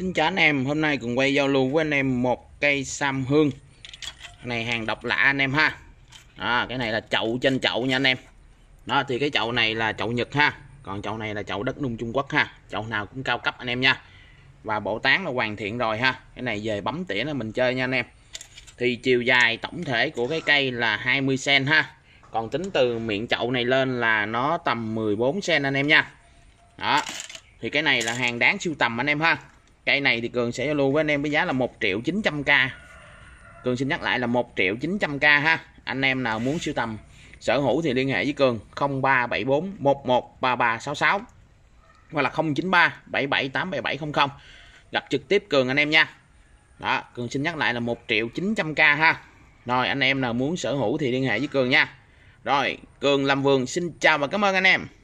Xin chào anh em, hôm nay cùng quay giao lưu với anh em một cây sam hương này hàng độc lạ anh em ha à, Cái này là chậu trên chậu nha anh em Đó thì cái chậu này là chậu Nhật ha Còn chậu này là chậu đất nung Trung Quốc ha Chậu nào cũng cao cấp anh em nha Và bộ tán là hoàn thiện rồi ha Cái này về bấm tỉa là mình chơi nha anh em Thì chiều dài tổng thể của cái cây là 20cm ha Còn tính từ miệng chậu này lên là nó tầm 14cm anh em nha Đó thì cái này là hàng đáng siêu tầm anh em ha cây này thì cường sẽ giao lưu với anh em với giá là 1 triệu 900k cường xin nhắc lại là 1 triệu 900k ha anh em nào muốn siêu tầm sở hữu thì liên hệ với cường 0374 113366 hoặc là 093 778700 gặp trực tiếp cường anh em nha đó cường xin nhắc lại là 1 triệu 900k ha rồi anh em nào muốn sở hữu thì liên hệ với cường nha rồi cường làm vườn xin chào và cảm ơn anh em